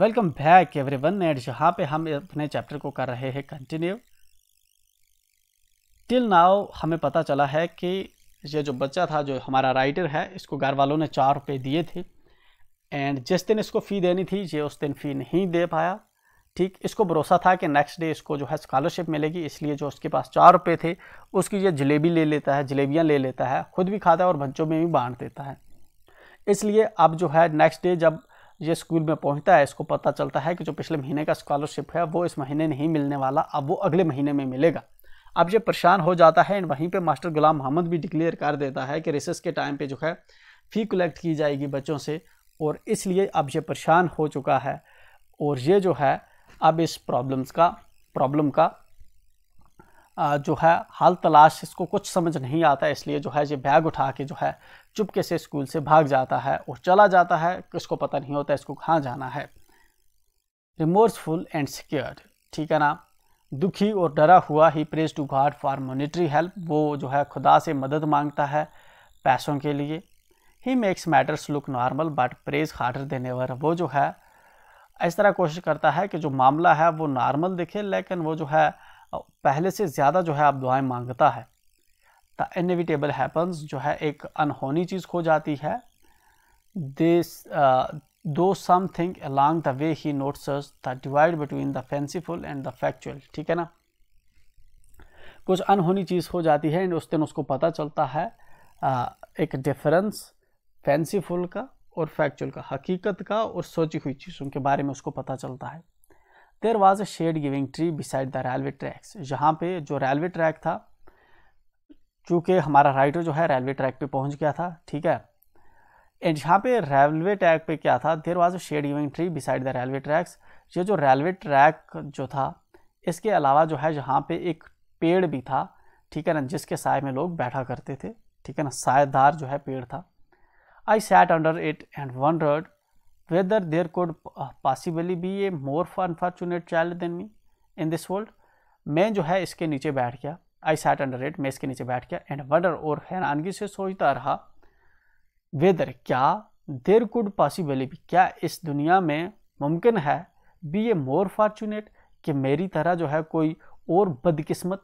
welcome back everyone and यहाँ पे हम अपने चैप्टर को कर रहे हैं कंटिन्यू टिल नाउ हमें पता चला है कि ये जो बच्चा था जो हमारा राइटर है इसको घर वालों ने चार रुपये दिए थे एंड जिस दिन इसको फ़ी देनी थी ये उस दिन फ़ी नहीं दे पाया ठीक इसको भरोसा था कि नेक्स्ट डे इसको जो है स्कॉलरशिप मिलेगी इसलिए जो उसके पास चार रुपये थे उसकी ये जलेबी ले लेता है जलेबियाँ ले लेता है ख़ुद भी खाता है और बच्चों में भी बांट देता है इसलिए अब जो है नेक्स्ट डे जब ये स्कूल में पहुंचता है इसको पता चलता है कि जो पिछले महीने का स्कॉलरशिप है वो इस महीने नहीं मिलने वाला अब वो अगले महीने में मिलेगा अब ये परेशान हो जाता है एंड वहीं पे मास्टर गुलाम मोहम्मद भी डिक्लेयर कर देता है कि रिसर्स के टाइम पे जो है फ़ी कलेक्ट की जाएगी बच्चों से और इसलिए अब ये परेशान हो चुका है और ये जो है अब इस प्रॉब्लम्स का प्रॉब्लम का जो है हाल तलाश इसको कुछ समझ नहीं आता इसलिए जो है ये बैग उठा के जो है चुपके से स्कूल से भाग जाता है और चला जाता है किसको पता नहीं होता इसको कहाँ जाना है रिमोर्सफुल एंड सिक्योर्ड ठीक है ना दुखी और डरा हुआ he prays to God for monetary help वो जो है खुदा से मदद मांगता है पैसों के लिए he makes matters look normal but prays harder देने वाला वो जो है इस तरह कोशिश करता है कि जो मामला है वो नॉर्मल दिखे लेकिन वो जो है पहले से ज़्यादा जो है आप दुआएं मांगता है द इनविटेबल हैपन्स जो है एक अनहोनी चीज़ हो जाती है this though thing along the way he notes the divide between the fanciful and the factual ठीक है ना कुछ अनहोनी चीज़ हो जाती है एंड उस दिन उसको पता चलता है uh, एक डिफरेंस फैंसीफुल का और फैक्चुअल का हकीकत का और सोची हुई चीज़ों के बारे में उसको पता चलता है there was a shade giving tree beside the railway tracks यहाँ पे जो रेलवे ट्रैक था क्योंकि हमारा राइडर जो है रेलवे ट्रैक पे पहुंच गया था ठीक है एंड यहाँ पे रेलवे ट्रैक पे क्या था there was a shade giving tree beside the railway tracks ये जो रेलवे ट्रैक जो था इसके अलावा जो है यहाँ पे एक पेड़ भी था ठीक है ना जिसके साय में लोग बैठा करते थे ठीक है ना सायदार जो है पेड़ था I sat under it and wondered whether there could possibly be a more for unfortunate child than me in this world मैं जो है इसके नीचे बैठ गया आई सैट अंडर रेट मैं इसके नीचे बैठ गया एंड वडर और हैरानगी से सोचता रहा वेदर क्या देर कुड पॉसिबली भी क्या इस दुनिया में मुमकिन है बी ए मोर फॉर्चुनेट कि मेरी तरह जो है कोई और बदकिस्मत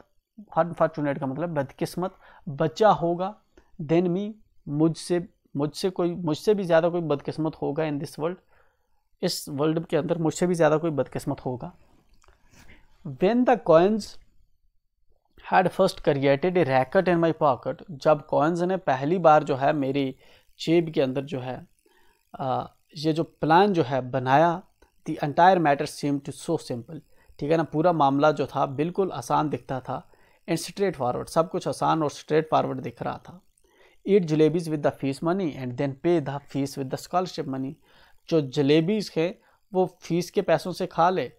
अनफॉर्चुनेट का मतलब बदकिस्मत बच्चा होगा देन मी मुझसे मुझसे कोई मुझसे भी ज़्यादा कोई बदकिस्मत होगा इन दिस वर्ल्ड इस वर्ल्ड के अंदर मुझसे भी ज़्यादा कोई बदकिस्मत होगा when the coins had first created a racket in my pocket जब कॉइन्स ने पहली बार जो है मेरी जेब के अंदर जो है ये जो प्लान जो है बनाया the entire matter seemed to so simple ठीक है ना पूरा मामला जो था बिल्कुल आसान दिखता था एंड स्ट्रेट फारवर्ड सब कुछ आसान और स्ट्रेट फारवर्ड दिख रहा था eat jalebis with the fees money and then pay the fees with the scholarship money जो जलेबीज़ है वो फीस के पैसों से खा ले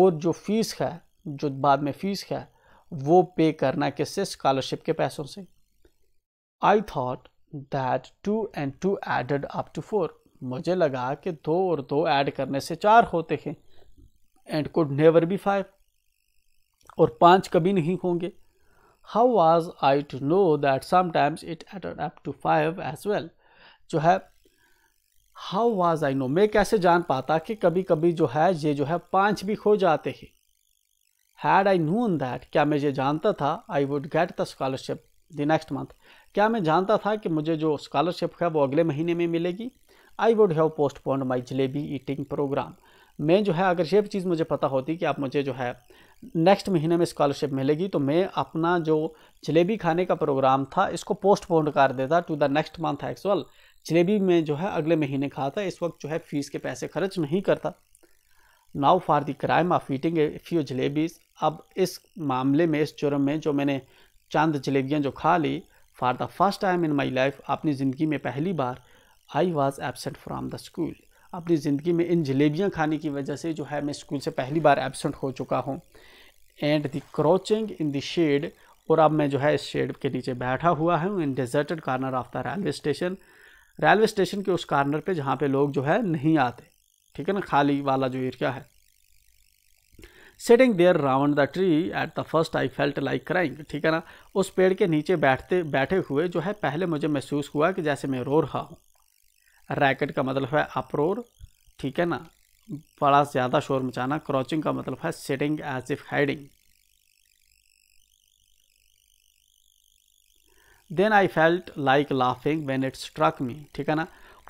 और जो फीस है जो बाद में फीस है वो पे करना किससे स्कॉलरशिप के पैसों से I thought that two and two added up to four मुझे लगा कि दो और दो ऐड करने से चार होते हैं and could never be five और पांच कभी नहीं होंगे how was I to know that sometimes it added up to five as well जो है हाउ वाज आई नो मैं कैसे जान पाता कि कभी कभी जो है ये जो है पाँच भी खो जाते हैं हैड आई नून दैट क्या मैं ये जानता था I would get the scholarship the next month क्या मैं जानता था कि मुझे जो स्कॉलरशिप है वो अगले महीने में मिलेगी I would have postpone my jalebi eating programme मैं जो है अगर ये चीज़ मुझे पता होती कि आप मुझे जो है नेक्स्ट महीने में स्कॉलरशिप मिलेगी तो मैं अपना जो जलेबी खाने का प्रोग्राम था इसको पोस्टपोन कर देता to the next month actual jalebi में जो है अगले महीने खाता इस वक्त जो है फ़ीस के पैसे खर्च नहीं करता now for the crime of eating a few jalebis अब इस मामले में इस जुर्म में जो मैंने चंद जलेबियाँ जो खा ली for the first time in my life अपनी ज़िंदगी में पहली बार I was absent from the school अपनी ज़िंदगी में इन जलेबियाँ खाने की वजह से जो है मैं स्कूल से पहली बार एबसेंट हो चुका हूँ and the crouching in the shade और अब मैं जो है इस शेड के नीचे बैठा हुआ हूँ in deserted corner of the railway station railway station के उस कार्नर पे जहाँ पे लोग जो है नहीं आते ठीक है ना खाली वाला जो एरिया है sitting there round the tree at the first I felt like crying ठीक है ना उस पेड़ के नीचे बैठते बैठे हुए जो है पहले मुझे महसूस हुआ कि जैसे मैं रो रहा हूँ रैकेट का मतलब है अपरोर ठीक है ना बड़ा ज़्यादा शोर मचाना क्रॉचिंग का मतलब है sitting as if hiding then I felt like laughing when it struck me ठीक है ना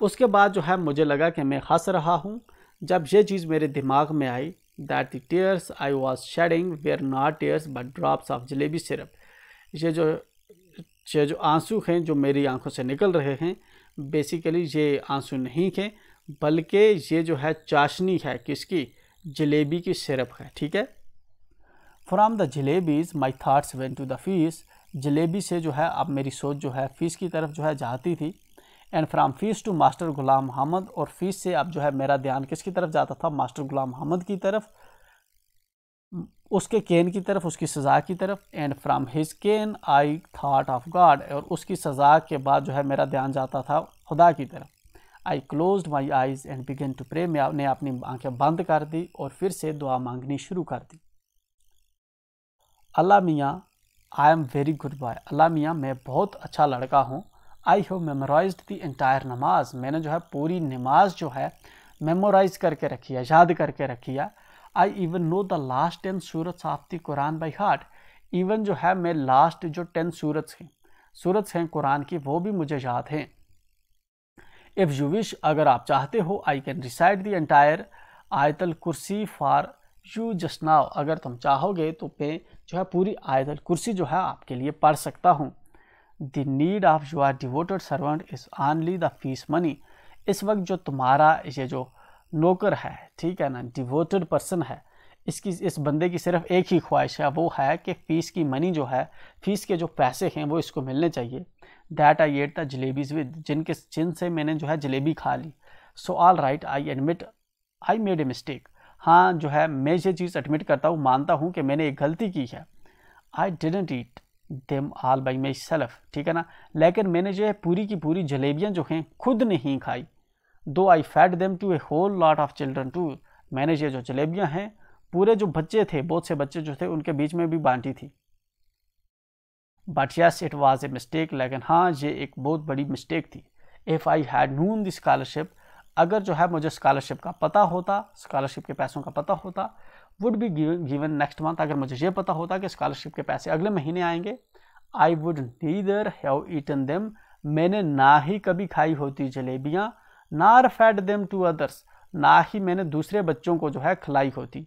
उसके बाद जो है मुझे लगा कि मैं हंस रहा हूँ जब ये चीज़ मेरे दिमाग में आई that the tears I was shedding were not tears but drops of jalebi syrup ये जो ये जो आंसू हैं जो मेरी आंखों से निकल रहे हैं बेसिकली ये आंसू नहीं हैं बल्कि ये जो है चाशनी है किसकी जलेबी की सिरप है ठीक है from the jalebis my thoughts went to the fees jalebi से जो है अब मेरी सोच जो है फीस की तरफ जो है जाती थी and from fees to master Ghulam Mohammad और फीस से अब जो है मेरा ध्यान किसकी तरफ जाता था मास्टर गुलाम मोहम्मद की तरफ उसके केन की तरफ उसकी सज़ा की तरफ and from his cane I thought of God और उसकी सज़ा के बाद जो है मेरा ध्यान जाता था खुदा की तरफ I close my eyes and began to pray मैं आपने अपनी आंखें बंद कर दी और फिर से दुआ मांगनी शुरू कर दी Allah Miyan I am very good boy Allah Miyan मैं बहुत अच्छा लड़का हूँ I have memorise the entire नमाज मैंने जो है पूरी नमाज जो है मेमोराइज करके रखी है याद करके रखी है I even know the last ten सूरत of the Quran by heart even जो है मैं लास्ट जो टेन सूरत हैं सूरत हैं कुरान की वो भी मुझे याद हैं इफ़ यू विश अगर आप चाहते हो I can recite the entire आयतल कुर्सी फॉर यू जस्ट नाव अगर तुम चाहोगे तो मैं जो है पूरी आयतल कुर्सी जो है आपके लिए पढ़ सकता हूँ the need of your devoted servant is only the fees money इस वक्त जो तुम्हारा ये जो नौकर है ठीक है ना डिवोटेड पर्सन है इसकी इस बंदे की सिर्फ एक ही ख्वाहिश है वो है कि फ़ीस की मनी जो है फ़ीस के जो पैसे हैं वो इसको मिलने चाहिए that I ate the jalebis with जिनके जिन से मैंने जो है जलेबी खा ली so all right I admit I made a mistake हाँ जो है मैं ये चीज़ एडमिट करता हूँ मानता हूँ कि मैंने एक गलती की है I didn't eat them all by myself ठीक है ना लेकिन मैंने जो है पूरी की पूरी जलेबियाँ जो हैं खुद नहीं खाई though I fed them to a whole lot of children too मैंने ये जो जलेबियाँ हैं पूरे जो बच्चे थे बहुत से बच्चे जो थे उनके बीच में भी बांटी थी but yes it was a mistake लेकिन हाँ ये एक बहुत बड़ी मिस्टेक थी if I had known the scholarship अगर जो है मुझे स्कॉलरशिप का पता होता स्कॉलरशिप के पैसों का पता होता would be given next month अगर मुझे ये पता होता कि स्कॉलरशिप के पैसे अगले महीने आएंगे I would neither have eaten them मैंने ना ही कभी खाई होती जलेबियाँ नार फैट देम टू अदर्स ना ही मैंने दूसरे बच्चों को जो है खिलाई होती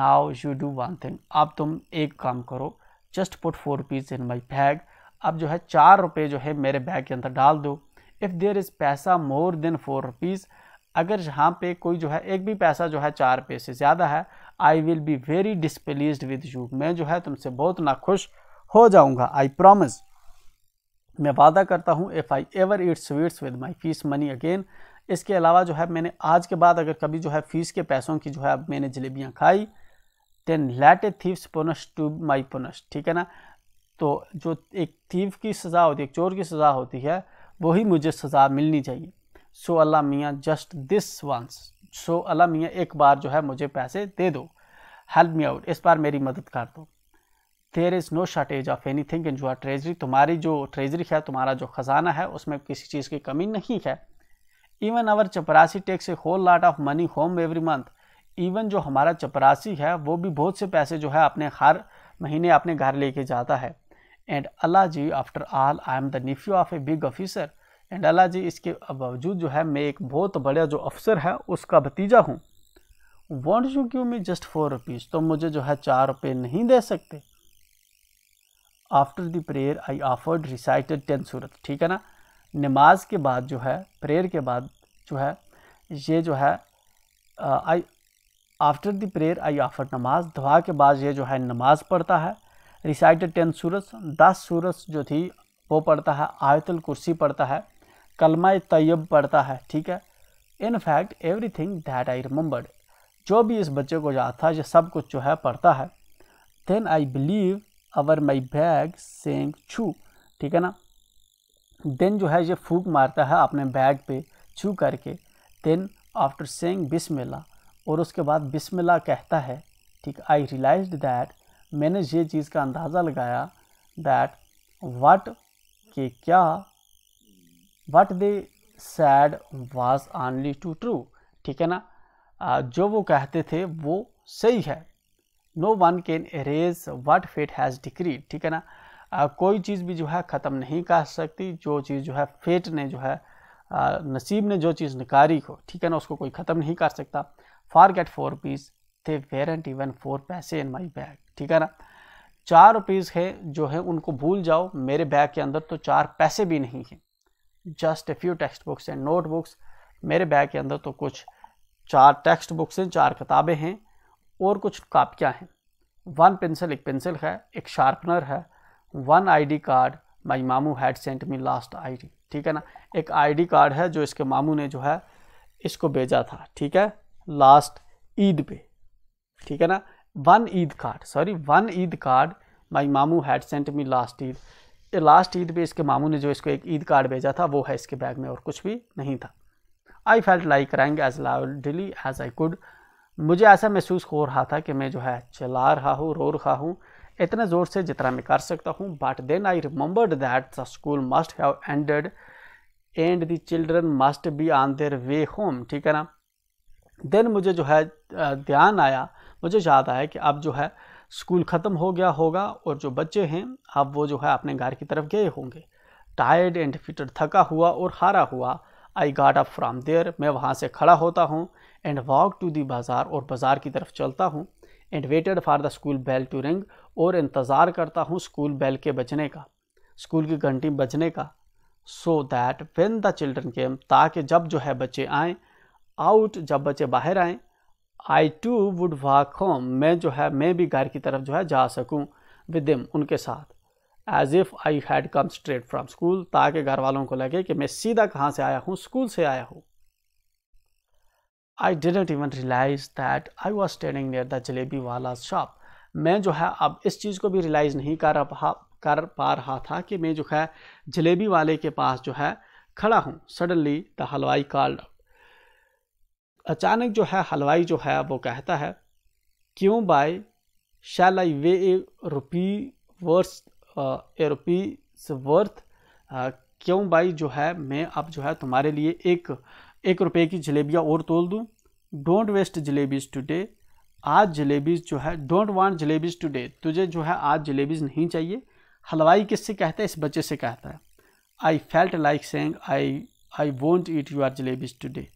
now you do one thing अब तुम एक काम करो just put four piece in my bag अब जो है चार रुपये जो है मेरे बैग के अंदर डाल दो इफ़ देर इज़ पैसा मोर देन फोर रुपीज़ अगर यहाँ पे कोई जो है एक भी पैसा जो है चार पे से ज़्यादा है I will be very displeased with you मैं जो है तुमसे बहुत नाखुश हो जाऊँगा आई प्रोमिस मैं वादा करता हूँ if I ever eat sweets with my fees money again इसके अलावा जो है मैंने आज के बाद अगर कभी जो है फीस के पैसों की जो है अब मैंने जलेबियाँ खाई then let a thief's punish to my punish ठीक है ना तो जो एक थीव की सज़ा होती है एक चोर की सज़ा होती है वही मुझे सज़ा मिलनी चाहिए so Allah Miyan just this once so Allah Miyan एक बार जो है मुझे पैसे दे दो हेल्प मी आउट इस बार मेरी मदद कर दो there is no shortage of anything in our treasury तुम्हारी जो ट्रेजरी है तुम्हारा जो ख़जाना है उसमें किसी चीज़ की कमी नहीं है इवन आवर चपरासी takes a whole lot of money home every month even जो हमारा चपरासी है वो भी बहुत से पैसे जो है अपने हर महीने अपने घर लेके जाता है and Allah ji after all I am the nephew of a big officer and ji इसके बावजूद जो है मैं एक बहुत बड़ा जो अफसर है उसका भतीजा हूँ won't you give me just four rupees तो मुझे जो है चार रुपये नहीं दे सकते after the prayer I offered recited ten सूरत ठीक है ना नमाज के बाद जो है प्रेयर के बाद जो है ये जो है I after the prayer I offer नमाज दुआ के बाद ये जो है नमाज पढ़ता है रिसाइटेड टेन सूरत दस सूरत जो थी वो पढ़ता है आयतुल कुर्सी पढ़ता है कलमा तयब पढ़ता है ठीक है in fact everything that I remembered जो भी इस बच्चे को याद था ये सब कुछ जो है पढ़ता है then I believe our my bag सेंग छू ठीक है ना देन जो है ये फूक मारता है अपने बैग पे छू करके देन आफ्टर सेंग बिस्मिल्ला और उसके बाद बिस्मिल्ला कहता है ठीक आई रियलाइज दैट मैंने ये चीज़ का अंदाज़ा लगाया दैट वाट के क्या what they said was only too true ठीक है ना जो वो कहते थे वो सही है no one can erase what fate has decree ठीक है ना आ, कोई चीज़ भी जो है ख़त्म नहीं कर सकती जो चीज़ जो है फेट ने जो है आ, नसीब ने जो चीज़ निकारी हो ठीक है ना उसको कोई ख़त्म नहीं कर सकता फार गेट फोर रुपीज़ थे वेरेंट इवन फोर पैसे इन माई बैग ठीक है ना चार रुपीज़ है जो है उनको भूल जाओ मेरे बैग के अंदर तो चार पैसे भी नहीं हैं just a few text books and note books मेरे बैग के अंदर तो कुछ चार टेक्स्ट बुक्स हैं चार किताबें हैं और कुछ कापियाँ हैं वन पेंसिल एक पेंसिल है एक शार्पनर है वन आईडी कार्ड माई मामू had sent me last ID ठीक है ना एक आईडी कार्ड है जो इसके मामू ने जो है इसको भेजा था ठीक है लास्ट ईद पे ठीक है ना one Eid card sorry one Eid card my मामू had sent me last Eid last Eid भी इसके मामू ने जो इसको एक ईद कार्ड भेजा था वो है इसके बैग में और कुछ भी नहीं था I felt like rang as loudly as I could मुझे ऐसा महसूस हो रहा था कि मैं जो है चला रहा हूँ रो रहा हूँ इतने ज़ोर से जितना मैं कर सकता हूँ but then I remembered that the school must have ended and the children must be on their way home ठीक है ना देन मुझे जो है ध्यान आया मुझे याद आया कि अब जो है स्कूल ख़त्म हो गया होगा और जो बच्चे हैं अब वो जो है अपने घर की तरफ गए होंगे टायर्ड एंड फिटर थका हुआ और हारा हुआ I got up from there मैं वहाँ से खड़ा होता हूँ एंड वॉक टू दी बाज़ार और बाज़ार की तरफ चलता हूँ and waited for the school bell to ring और इंतज़ार करता हूँ स्कूल बेल के बजने का स्कूल की घंटी बजने का so that when the children came ताकि जब जो है बच्चे आएँ आउट जब बच्चे बाहर आएँ I too would walk home मैं जो है मैं भी घर की तरफ जो है जा सकूँ विद दिम उनके साथ as if I had come straight from school ताकि घर वालों को लगे कि मैं सीधा कहाँ से आया हूँ स्कूल से आया हूँ I didn't even realise that I was standing near the jalebi वाला शॉप मैं जो है अब इस चीज़ को भी रियलाइज़ नहीं कर रहा कर पा रहा था कि मैं जो है जलेबी वाले के पास जो है खड़ा हूँ सडनली द हलवाई कॉल्ड अचानक जो है हलवाई जो है वो कहता है क्यों why shall I weigh a rupee worth a rupee worth क्यों भाई जो है मैं अब जो है तुम्हारे लिए एक एक रुपये की जलेबियाँ और तोल दूँ डोंट वेस्ट जलेबीज टुडे आज जलेबीज जो है डोंट वांट जलेबीज टुडे तुझे जो है आज जलेबीज नहीं चाहिए हलवाई किससे कहता है इस बच्चे से कहता है I felt like saying I I won't eat your jalebis today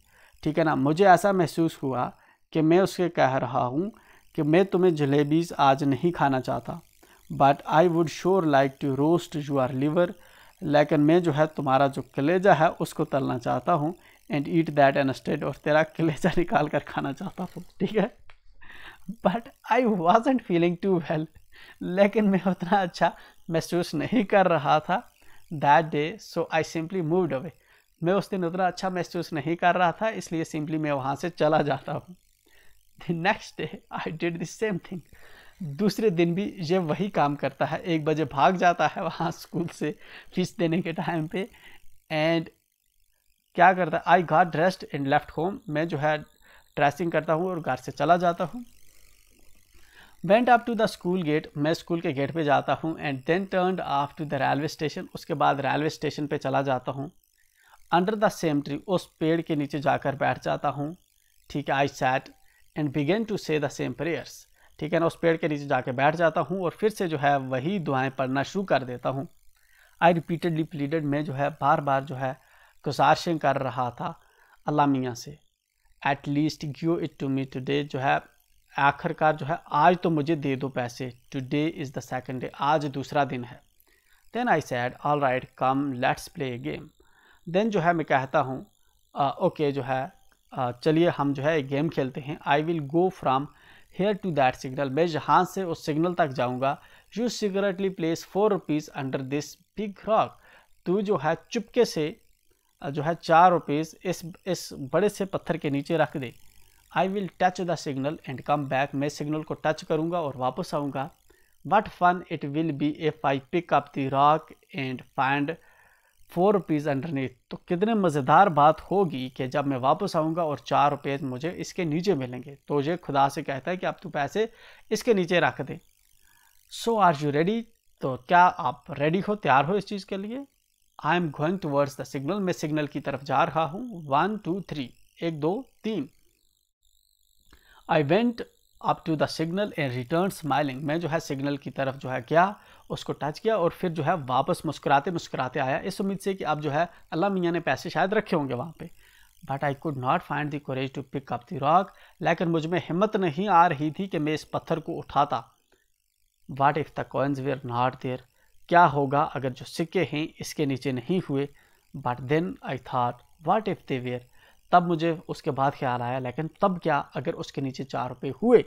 ठीक है ना मुझे ऐसा महसूस हुआ कि मैं उसके कह रहा हूँ कि मैं तुम्हें जलेबीज़ आज नहीं खाना चाहता but I would sure like to roast your liver लेकिन मैं जो है तुम्हारा जो कलेजा है उसको तलना चाहता हूँ and eat that instead और तेरा कलेजा निकाल कर खाना चाहता हूँ ठीक है but I wasn't feeling too well लेकिन मैं उतना अच्छा महसूस नहीं कर रहा था that day so I simply moved away मैं उस दिन उतना अच्छा महसूस नहीं कर रहा था इसलिए सिंपली मैं वहाँ से चला जाता हूँ the next day I did the same thing दूसरे दिन भी ये वही काम करता है एक बजे भाग जाता है वहाँ स्कूल से फीस देने के टाइम पे एंड क्या करता है I got dressed and left home मैं जो है ड्रेसिंग करता हूँ और घर से चला जाता हूँ went up to the school gate मैं स्कूल के गेट पे जाता हूँ and then turn off to the railway station उसके बाद रेलवे स्टेशन पे चला जाता हूँ अंडर द सेम ट्री उस पेड़ के नीचे जाकर बैठ जाता हूँ ठीक है I sat and began to say the same prayers ठीक है ना उस पेड़ के नीचे जाकर बैठ जाता हूँ और फिर से जो है वही दुआएं पढ़ना शुरू कर देता हूँ आई रिपीटेडली प्लीडेड मैं जो है बार बार जो है गुजारिशें कर रहा था अल्लाह मियाँ से at least give it to me today जो है आखिरकार जो है आज तो मुझे दे दो पैसे today is the second day आज दूसरा दिन है then I said all right come let's play a game then जो है मैं कहता हूँ ओके जो है चलिए हम जो है गेम खेलते हैं I will go from here to that signal मैं जहाँ से उस सिग्नल तक जाऊँगा you secretly place four rupees under this big rock तू जो है चुपके से जो है चार रुपीज़ इस इस बड़े से पत्थर के नीचे रख दे I will touch the signal and come back मैं सिग्नल को टच करूँगा और वापस आऊँगा what fun it will be if I pick up the rock and find four rupees underneath तो कितने मज़ेदार बात होगी कि जब मैं वापस आऊँगा और चार रुपये मुझे इसके नीचे मिलेंगे तो ये खुदा से कहता है कि आप तू तो पैसे इसके नीचे रख दे सो आर यू रेडी तो क्या आप रेडी हो तैयार हो इस चीज़ के लिए I am going towards the signal मैं सिग्नल की तरफ जा रहा हूँ वन टू थ्री एक दो तीन I went up to the signal and return smiling मैं जो है सिग्नल की तरफ जो है क्या उसको टच किया और फिर जो है वापस मुस्कुराते मुस्कुराते आया इस उम्मीद से कि अब जो है अल्लाह मियाँ ने पैसे शायद रखे होंगे वहाँ पे but I could not find the courage to pick up the rock लेकिन मुझ में हिम्मत नहीं आ रही थी कि मैं इस पत्थर को उठाता what if the coins were not there क्या होगा अगर जो सिक्के हैं इसके नीचे नहीं हुए but then I thought what if they were तब मुझे उसके बाद ख्याल आया लेकिन तब क्या अगर उसके नीचे चार रुपये हुए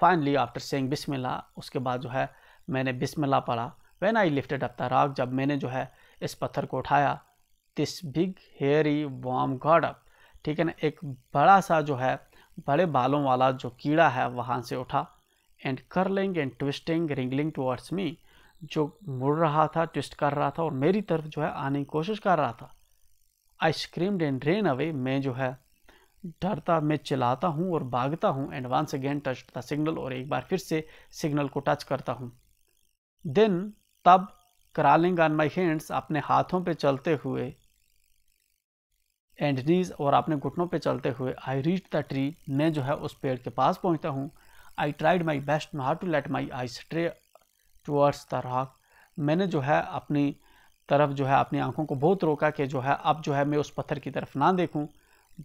फाइनली आफ्टर सेंग बिस्मिल्ला उसके बाद जो है मैंने बिस्मिल्ला पढ़ा when I lifted up the जब मैंने जो है इस पत्थर को उठाया this big hairy worm got up ठीक है ना एक बड़ा सा जो है बड़े बालों वाला जो कीड़ा है वहाँ से उठा and curling and twisting wriggling towards me जो मुड़ रहा था ट्विस्ट कर रहा था और मेरी तरफ जो है आने की कोशिश कर रहा था I screamed and ran away मैं जो है डरता मैं चिल्लाता हूँ और भागता हूँ and once again touch the signal और एक बार फिर से सिग्नल को टच करता हूँ देन तब क्रॉलिंग ऑन माई हैंड्स अपने हाथों पे चलते हुए एंड नीज और अपने घुटनों पे चलते हुए आई रीच द ट्री मैं जो है उस पेड़ के पास पहुँचता हूँ I tried my best not to let my eye stray towards the rock मैंने जो है अपनी तरफ जो है अपनी आंखों को बहुत रोका कि जो है अब जो है मैं उस पत्थर की तरफ ना देखूं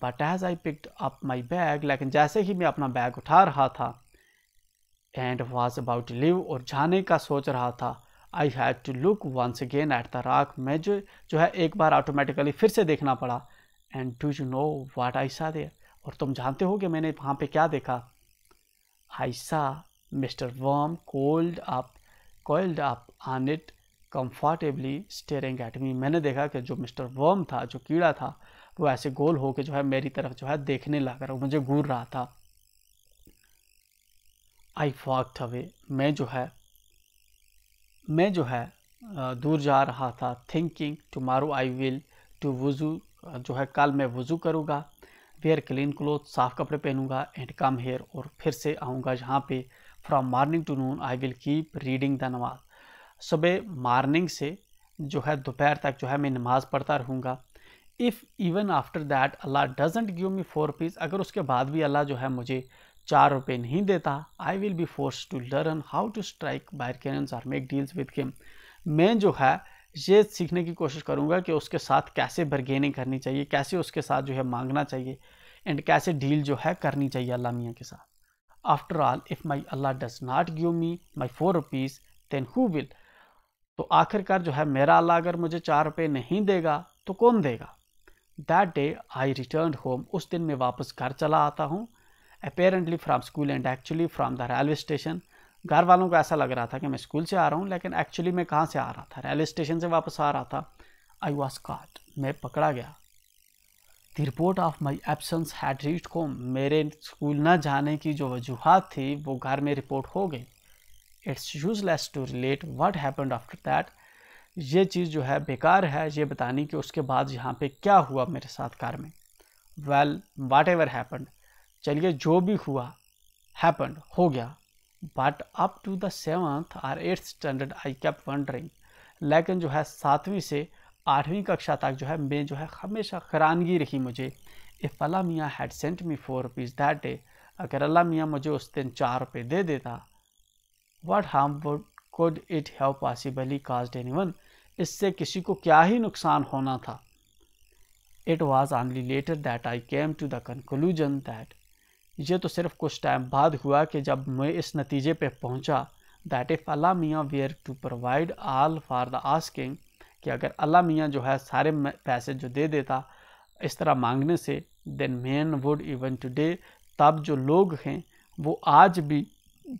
but as I picked up my bag लेकिन जैसे ही मैं अपना बैग उठा रहा था एंड वॉज अबाउट लिव और जाने का सोच रहा था I had to look once again at the rock मैं जो जो है एक बार ऑटोमेटिकली फिर से देखना पड़ा and do you know what I saw और तुम जानते हो कि मैंने वहाँ पे क्या देखा I saw mister worm coiled up coiled up on it comfortably staring at me मैंने देखा कि जो मिस्टर वर्म था जो कीड़ा था वो ऐसे गोल होकर जो है मेरी तरफ जो है देखने लगा रहा मुझे घूर रहा था आई फॉक अवे मैं जो है मैं जो है दूर जा रहा था थिंकिंग मारो आई विल टू वज़ू जो है कल मैं वज़ू करूँगा वेयर क्लीन क्लोथ साफ़ कपड़े पहनूंगा एंड कम हेयर और फिर से आऊँगा यहाँ पे from morning to noon I will keep reading the namaz सुबह मॉर्निंग से जो है दोपहर तक जो है मैं नमाज़ पढ़ता रहूँगा if even after that Allah doesn't give me four rupees अगर उसके बाद भी अल्लाह जो है मुझे चार रुपये नहीं देता I will be forced to learn how to strike bargains or make deals with him मैं जो है ये सीखने की कोशिश करूँगा कि उसके साथ कैसे बर्गेनिंग करनी चाहिए कैसे उसके साथ जो है मांगना चाहिए एंड कैसे डील जो है करनी चाहिए अल्लाह मियाँ के साथ after all if my Allah does not give me my four rupees then who will तो आखिरकार जो है मेरा अल्लाह अगर मुझे चार रुपये नहीं देगा तो कौन देगा that day I return home उस दिन मैं वापस घर चला आता हूँ apparently from school and actually from the railway station घर वालों को ऐसा लग रहा था कि मैं स्कूल से आ रहा हूँ लेकिन एक्चुअली मैं कहाँ से आ रहा था रेलवे स्टेशन से वापस आ रहा था आई वॉज काट मैं पकड़ा गया the report of my absence had reach home मेरे स्कूल ना जाने की जो वजूहत थी वो घर में रिपोर्ट हो गई it's useless to relate what happened after that ये चीज़ जो है बेकार है ये बताने कि उसके बाद यहाँ पे क्या हुआ मेरे साथ कार में वेल वाट एवर हैपन्ड चलिए जो भी हुआ हैपन्ड हो गया but up to the seventh or eighth standard I kept wondering लेकिन जो है सातवीं से आठवीं कक्षा तक जो है मैं जो है हमेशा हैरानगी रही मुझे इफ़ अला मियाँ had sent me four rupees that day अगर अल्लाह मियाँ मुझे उस दिन चार रुपये दे देता what harm could it it possibly possibly any इससे किसी को क्या ही नुकसान होना था it was only later that I came to the conclusion that ये तो सिर्फ कुछ टाइम बाद हुआ कि जब मैं इस नतीजे पे पहुंचा दैट इफ़ अल्लाह मियाँ were to provide all for the asking कि अगर अला मियाँ जो है सारे पैसे जो दे देता इस तरह मांगने से then man would even today तब जो लोग हैं वो आज भी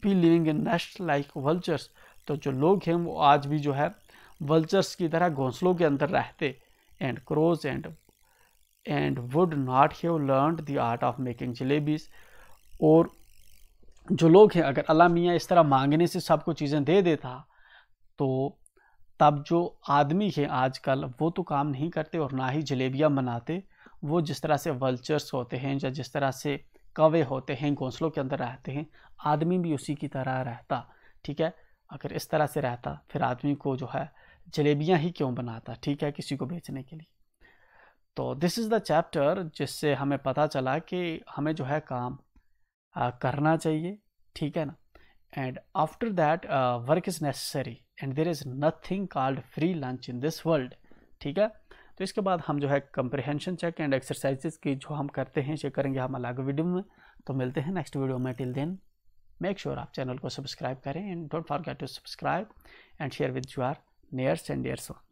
be living in nest like vultures तो जो लोग हैं वो आज भी जो है वल्चर्स की तरह घोंसलों के अंदर रहते and crows and and would not have learn the art of making jalebis और जो लोग हैं अगर अल्लाह मियाँ इस तरह मांगने से सबको चीज़ें दे देता तो तब जो आदमी हैं आजकल वो तो काम नहीं करते और ना ही जलेबियाँ बनाते वो जिस तरह से वल्चर्स होते हैं या जिस तरह से कवे होते हैं घोंसलों के अंदर रहते हैं आदमी भी उसी की तरह रहता ठीक है अगर इस तरह से रहता फिर आदमी को जो है जलेबियाँ ही क्यों बनाता ठीक है किसी को बेचने के लिए तो दिस इज़ द चैप्टर जिससे हमें पता चला कि हमें जो है काम आ, करना चाहिए ठीक है ना and after that work is necessary and there is nothing called free lunch in this world ठीक है तो इसके बाद हम जो है कंप्रिहेंशन चेक एंड एक्सरसाइजेस की जो हम करते हैं ये करेंगे हम अलग वीडियो में तो मिलते हैं नेक्स्ट वीडियो में टिल देन मेक श्योर आप चैनल को सब्सक्राइब करें and don't forget to subscribe and share with your nears and dears one